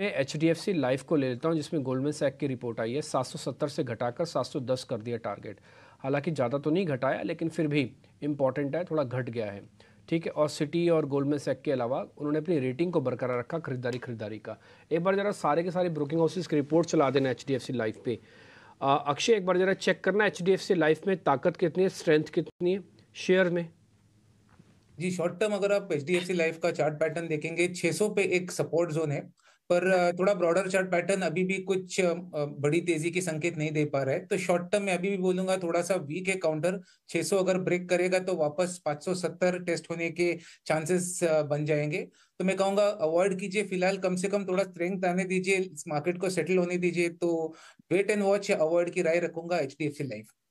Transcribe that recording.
मैं H D F C life को ले लेता हूँ जिसमें गोल्डमैन सैक की रिपोर्ट आई है 770 से घटाकर 710 कर दिया टारगेट हालांकि ज़्यादा तो नहीं घटाया लेकिन फिर भी इम्पॉर्टेंट है थोड़ा घट गया है ठीक है और सिटी और गोल्डमैन सैक के अलावा उन्होंने अपनी रेटिंग को बरकरार रखा खरीदारी खरीदारी का एक बार ज़रा सारे के सारे ब्रोकिंग हाउसेज की रिपोर्ट चला देना H D F C life पे अक्षय एक बार ज़रा चेक करना H D F C life में ताकत कितनी है स्ट्रेंथ कितनी है शेयर में जी शॉर्ट टर्म अगर आप H D F C life का चार्ट पैटर्न देखेंगे 600 पे एक सपोर्ट जोन है पर हाँ। थोड़ा ब्रॉडर चार्ट पैटर्न अभी भी कुछ बड़ी तेजी के संकेत नहीं दे पा रहा है तो शॉर्ट टर्म में अभी भी बोलूंगा थोड़ा सा वीक है काउंटर 600 अगर ब्रेक करेगा तो वापस 570 टेस्ट होने के चांसेस बन जाएंगे तो मैं कहूंगा अवॉइड कीजिए फिलहाल कम से कम थोड़ा स्ट्रेंथ आने दीजिए इस मार्केट को सेटल होने दीजिए तो वेट एंड वॉच अवॉइड की राय रखूंगा H D F C life